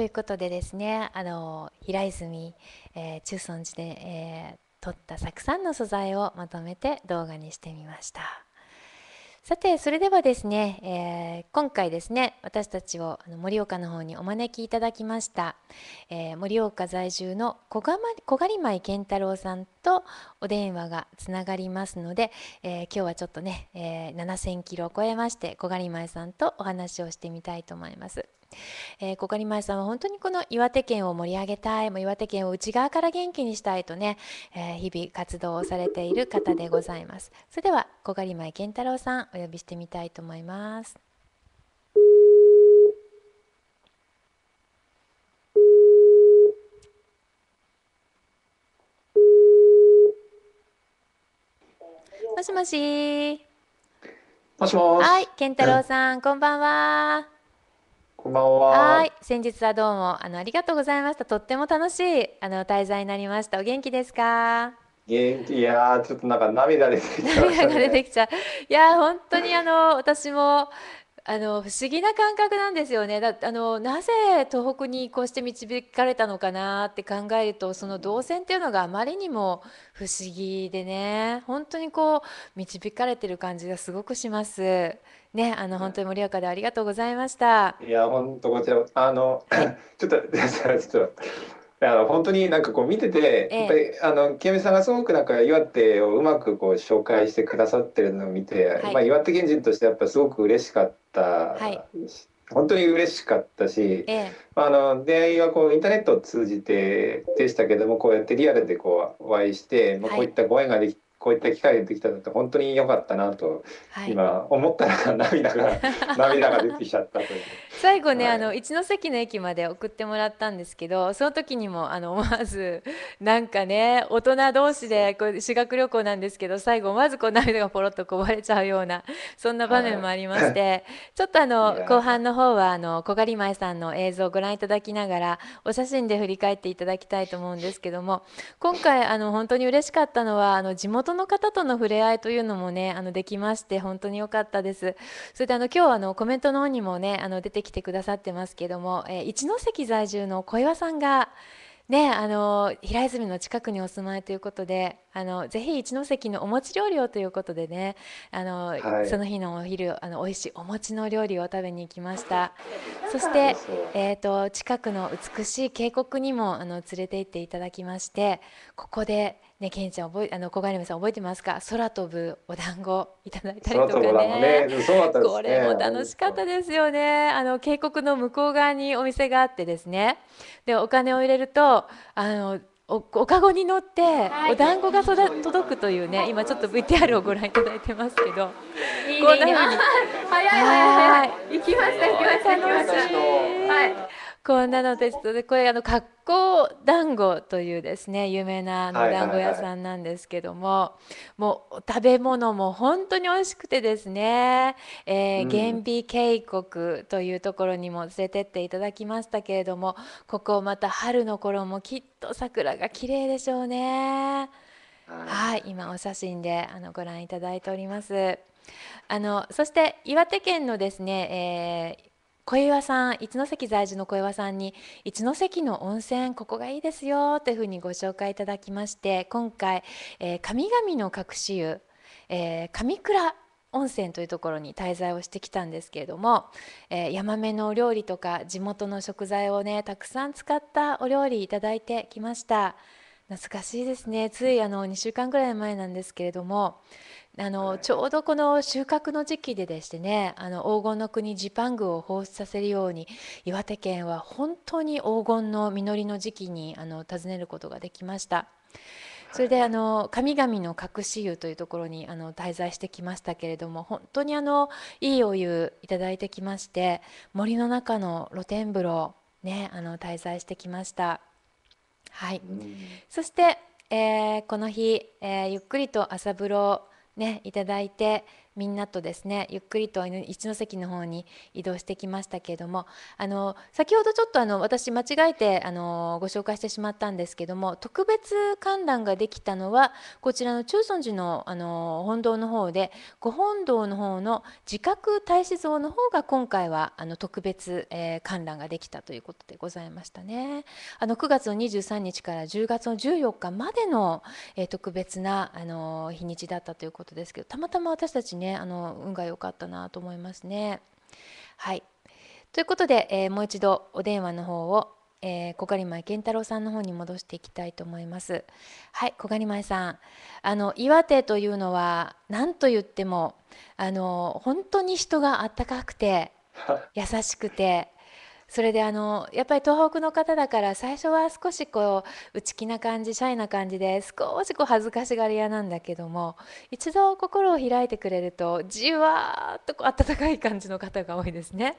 ということでですねあの平泉、えー、中尊寺で、えー、撮ったたくさんの素材をまとめて動画にしてみました。さてそれではですね、えー、今回ですね私たちを盛岡の方にお招きいただきました盛、えー、岡在住の小が、ま、狩舞健太郎さんとお電話がつながりますので、えー、今日はちょっとね、えー、7,000キロを超えまして小狩舞さんとお話をしてみたいと思います。えー、こかりまえさんは本当にこの岩手県を盛り上げたいもう岩手県を内側から元気にしたいとね、えー、日々活動をされている方でございますそれではこかりまえ健太郎さんお呼びしてみたいと思いますもしもし。もしもし。はい、健太郎さん、こんばんは。こんばんは。はい、先日はどうもあのありがとうございました。とっても楽しいあの滞在になりました。お元気ですか？元気いやちょっとなんか涙出てきちゃう、ね、涙が出てきちゃう。いや本当にあの私もあの不思議な感覚なんですよね。だあのなぜ東北にこうして導かれたのかなって考えるとその動線っていうのがあまりにも不思議でね本当にこう導かれてる感じがすごくします。ね、あの本当に盛岡でありがとうございました。いや、本当こちら、あの、ちょっと、ちょっと。あの本当になんかこう見てて、やっぱりあの清美さんがすごくなんか岩手をうまくこう紹介してくださってるのを見て、はい、まあ、岩手県人としてやっぱすごく嬉しかった、はい、本当に嬉しかったし、ええ、あの出会いはこうインターネットを通じてでしたけどもこうやってリアルでこうお会いして、まあ、こういったご縁ができこういった機会できたのって本当に良かったなと、はい、今思ったら 涙が涙が出てきちゃったという。最後ね、はい、あの一関の駅まで送ってもらったんですけどその時にもあの思わずなんかね大人同士でこう修学旅行なんですけど最後思わずこう涙がポロッとこぼれちゃうようなそんな場面もありまして、はい、ちょっとあの後半の方はあの小狩舞さんの映像をご覧いただきながらお写真で振り返っていただきたいと思うんですけども今回あの本当に嬉しかったのはあの地元の方との触れ合いというのもねあのできまして本当に良かったです。それであの今日あのコメントの方にもねあの出てってきてくださってますけども、えー、一関在住の小岩さんが、ね、あの平泉の近くにお住まいということであのぜひ一関のお餅料理をということでねあの、はい、その日のお昼あの美味しいお餅の料理を食べに行きましたそして、えーと近くの美しい渓谷にもあの連れて行っていただきましてここでね、けんちゃん覚え、あの、小金山さん覚えてますか。空飛ぶお団子いただいたりとかね。ねそうだった、ね、これも楽しかったですよね。あの、渓谷の向こう側にお店があってですね。で、お金を入れると、あの。おおかごに乗ってお団子がそだ届くというね今ちょっと VTR をご覧いただいてますけどこんなふうに早い早い早い行きました行きました行きましたはいこんなのですでこれあの格好団子というですね有名なあの団子屋さんなんですけども、はいはい、もう食べ物も本当に美味しくてですね、えー、源美渓谷というところにも連れてっていただきましたけれどもここまた春の頃もきっと桜が綺麗でしょうね。はい、今お写真であのご覧いただいております。あのそして岩手県のですね、えー、小岩さん一関在住の小岩さんに一関の温泉ここがいいですよというふうにご紹介いただきまして今回、えー、神々の隠し湯、えー、上倉温泉というところに滞在をしてきたんですけれども、えー、ヤマメのお料理とか地元の食材をねたくさん使ったお料理いただいてきました。懐かしいですね。ついあの2週間ぐらい前なんですけれども、あはのい。ちょうどこの収穫の時期ででしてね、あの黄金の国ジパングを放出させるように、岩手県は本当に黄金の実りの時期にあの訪ねることができました。それであの神々の隠し湯というところにあの滞在してきましたけれども本当にあのいいお湯いただいてきまして森の中の露天風呂ねあの滞在してきました。はい、うん、そして、えー、この日、えー、ゆっくりと朝風呂をねいただいてみんなとですねゆっくりと一関の方に移動してきましたけれどもあの先ほどちょっとあの私間違えてあのご紹介してしまったんですけども特別観覧ができたのはこちらの中尊寺のあの本堂の方でご本堂の方の自覚太子像の方が今回はあの特別、えー、観覧ができたということでございましたね。あの9月の23日から10月の14日までの、えー、特別なあの日にちだったということですけどたまたま私たちねねあの運が良かったなと思いますね。はいということで、えー、もう一度お電話の方を、えー、小狩前健太郎さんの方に戻していきたいと思います。はい小狩前さんあの岩手というのは何と言ってもあの本当に人があったかくて 優しくてそれであのやっぱり東北の方だから最初は少しこう内気な感じシャイな感じで少しこう恥ずかしがり屋なんだけども一度心を開いてくれるとじわーっとこう温かい感じの方が多いですね。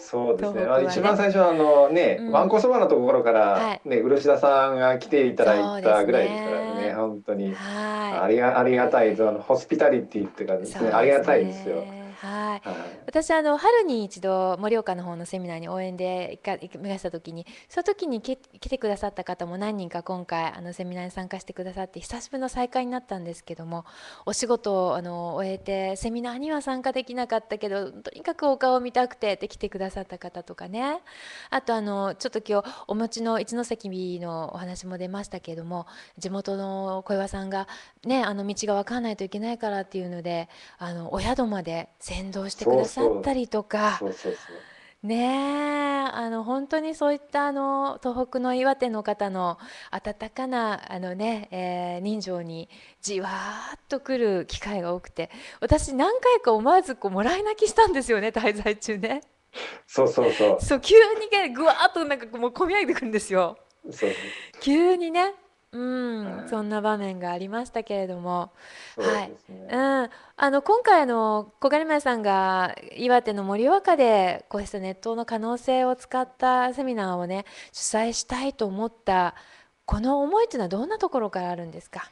そうですね。ね一番最初あのね、わ、うんこそばのところからね、はい、漆田さんが来ていただいたぐらいですからね、ね本当にありがありがたいそのホスピタリティって感じですね、ね、ありがたいですよ。はい、私あの春に一度盛岡の方のセミナーに応援で行かした時にその時に来てくださった方も何人か今回あのセミナーに参加してくださって久しぶりの再会になったんですけどもお仕事をあの終えてセミナーには参加できなかったけどとにかくお顔を見たくてって来てくださった方とかねあとあのちょっと今日お持ちの一関のお話も出ましたけども地元の小岩さんがねあの道が分かんないといけないからっていうのであのお宿まで先導してくださったりとか。そうねあの本当にそういったあの東北の岩手の方の温かなあのね、えー、人情にじわーっとくる機会が多くて私何回か思わずこうもらい泣きしたんですよね滞在中ね。そうそうそう。そう急にねぐわっとなんかこう込み上げてくるんですよ。そう急にねうん、そんな場面がありましたけれども、はい。うん、あの今回の小金前さんが岩手の盛岡でこうしたネットの可能性を使ったセミナーをね、主催したいと思ったこの思いというのはどんなところからあるんですか？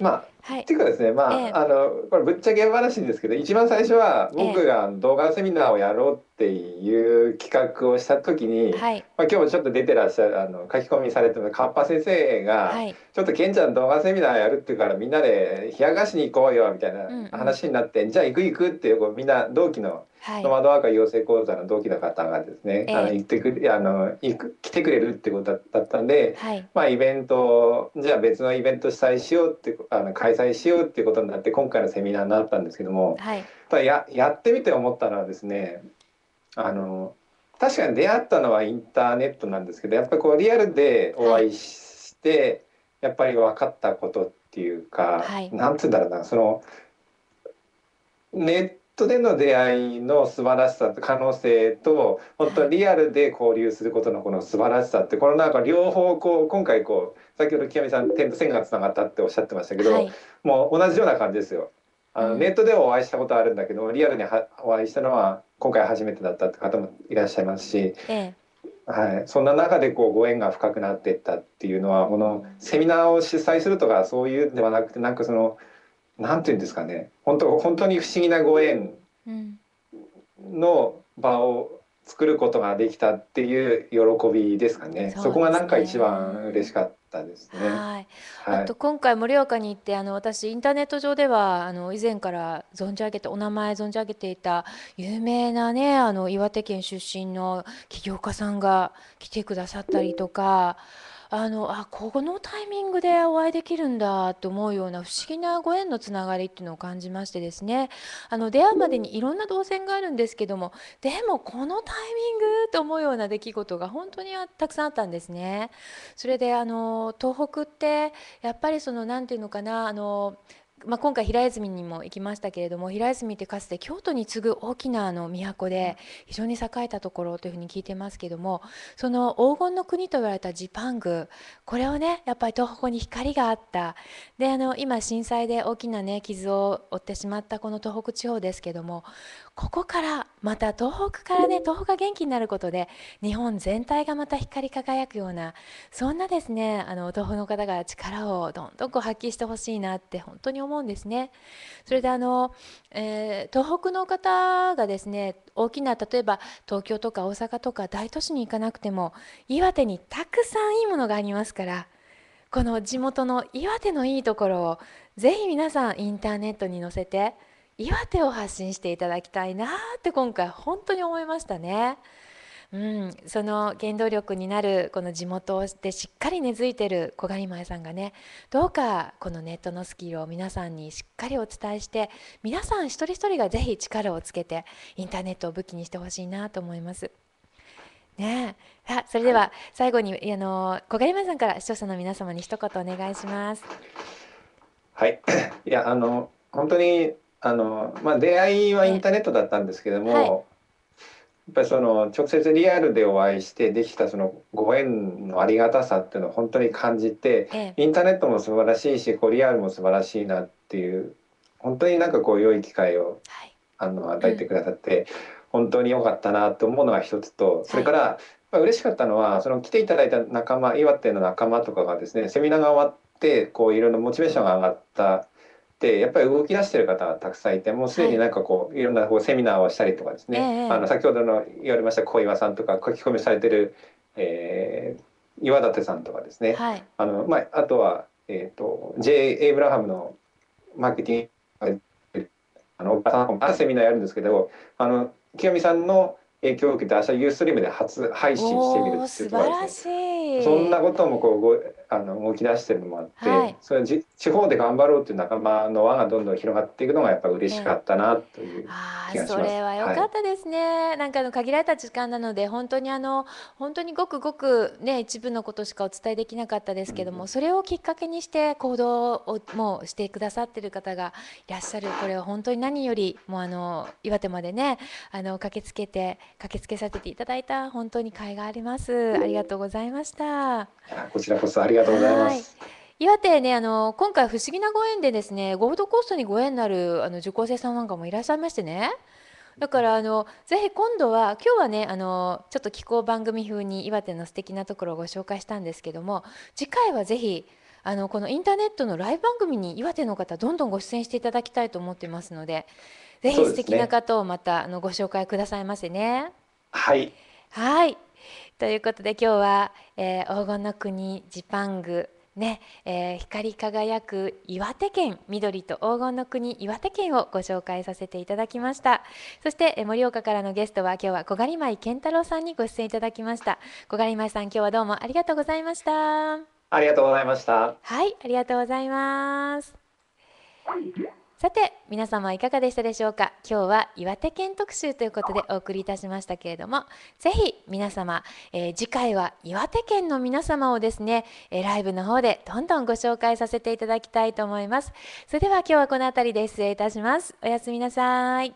まあ、はい、っていうかですね、まあ、えあの、これぶっちゃけ話ですけど、一番最初は僕が動画セミナーをやろうっていう企画をした時に、えまあ、今日もちょっと出てらっしゃる、あの、書き込みされてるカッパ先生が、はい、ちょっとケンちゃん動画セミナーやるっていうからみんなで冷やかしに行こうよ、みたいな話になって、うんうん、じゃあ行く行くってこうみんな同期のはい、窓枠養成講座の同期の方がですね、あのってくあの行く来てくれるってことだったんで、はい、まあイベントじゃあ別のイベント主催しようってあの開催しようってことになって今回のセミナーになったんですけども、はい、ややってみて思ったのはですねあの確かに出会ったのはインターネットなんですけどやっぱりこうリアルでお会いして、はい、やっぱり分かったことっていうか、はい、なんて言うんだろうなそのネットでの出会いの素晴らしさと可能性と本当リアルで交流することのこの素晴らしさってこのなんか両方こう今回こう先ほど清美さん点と線がつながったっておっしゃってましたけど、はい、もう同じような感じですよ。あのネットではお会いしたことあるんだけどリアルにお会いしたのは今回初めてだったって方もいらっしゃいますし、ええ、はい、そんな中でこうご縁が深くなっていったっていうのはこのセミナーを主催するとかそういうんではなくてなんかその。うんんていうんですかね本当本当に不思議なご縁の場を作ることができたっていう喜びですかね。そ、ね、こがなんか一番嬉しかったですね。はい。あと今回盛岡に行ってあの私インターネット上ではあの以前から存じ上げてお名前存じ上げていた有名なねあの岩手県出身の起業家さんが来てくださったりとか。うんあの、あ、このタイミングでお会いできるんだと思うような不思議なご縁のつながりっていうのを感じましてですね、あの、出会うまでにいろんな動線があるんですけども、でもこのタイミングと思うような出来事が本当にたくさんあったんですね。それで、あの、東北ってやっぱりその、何て言うのかな、あの、まあ、今回平泉にも行きましたけれども平泉ってかつて京都に次ぐ大きなあの都で非常に栄えたところというふうに聞いてますけどもその黄金の国と言われたジパングこれをねやっぱり東北に光があったであの今震災で大きなね傷を負ってしまったこの東北地方ですけどもここからまた東北からね東北が元気になることで日本全体がまた光り輝くようなそんなですねあの東北の方が力をどんどんこう発揮してほしいなって本当に思うんですね。それであの、えー、東北の方がですね大きな例えば東京とか大阪とか大都市に行かなくても岩手にたくさんいいものがありますから。この地元の岩手のいいところをぜひ皆さんインターネットに載せて岩手を発信していただきたいなって今回本当に思いましたね。うん、その原動力になるこの地元でしっかり根付いてる小狩前さんがねどうかこのネットのスキルを皆さんにしっかりお伝えして皆さん一人一人がぜひ力をつけてインターネットを武器にしてほしいなと思います。ねあそれでは最後に、はい、あの小狩前さんから視聴者の皆様に一言お願いします。はい、いやあの本当にあの、まあ、出会いはインターネットだったんですけども、はい、やっぱりその直接リアルでお会いしてできたそのご縁のありがたさっていうのを本当に感じて、インターネットも素晴らしいしこうリアルも素晴らしいなっていう本当になんかこう良い機会を、はい、あの与えてくださって、うん、本当に良かったなと思うのが一つとそれから、はいま嬉しかったのはその来ていただいた仲間岩手の仲間とかがですねセミナーが終わってこういろいろモチベーションが上がったっやっぱり動き出してる方はたくさんいてもうすでになんかこう、はい、いろんなこうセミナーをしたりとかですね、えー、あの先ほどの言われました小岩さんとか書き込みされてる、えー、岩立さんとかですね、はい、あのまあ、あとは、えーと、と J・ エイブラハムのマーケティングあのおばさんのセミナーやるんですけどあの清美さんの影響を受けて明日ユーストリームで初配信してみるっていうとかですねそんなこともこうごあの動き出してるのもあって、はい、それ地方で頑張ろうという仲間の輪がどんどん広がっていくのがやっぱ嬉しかったなという気がします。えー、それは良かったですね。はい、なんかの限られた時間なので本当にあの本当にごくごくね一部のことしかお伝えできなかったですけども、うん、それをきっかけにして行動をもうしてくださってる方がいらっしゃるこれは本当に何よりもあの岩手までねあの駆けつけて駆けつけさせていただいた本当に甲斐があります。ありがとうございました。こちらこそありがとうがとうございます。岩手ね、あの今回不思議なご縁でですね、ゴールドコーストにご縁のあるあの受講生さんなんかもいらっしゃいましてね。だからあのぜひ今度は今日はねあのちょっと気候番組風に岩手の素敵なところをご紹介したんですけども次回はぜひあのこのインターネットのライブ番組に岩手の方どんどんご出演していただきたいと思ってますのでぜひ素敵な方をまた、あのご紹介くださいませね。はい、はいということで今日は、えー、黄金の国ジパングね、えー、光り輝く岩手県緑と黄金の国岩手県をご紹介させていただきましたそして盛岡からのゲストは今日は小狩舞健太郎さんにご出演いただきました小狩舞さん今日はどうもありがとうございましたありがとうございましたはいありがとうございますさて皆様いかがでしたでしょうか今日は岩手県特集ということでお送りいたしましたけれどもぜひ皆様、えー、次回は岩手県の皆様をですね、えー、ライブの方でどんどんご紹介させていただきたいと思いますそれでは今日はこの辺りで失礼いたしますおやすみなさい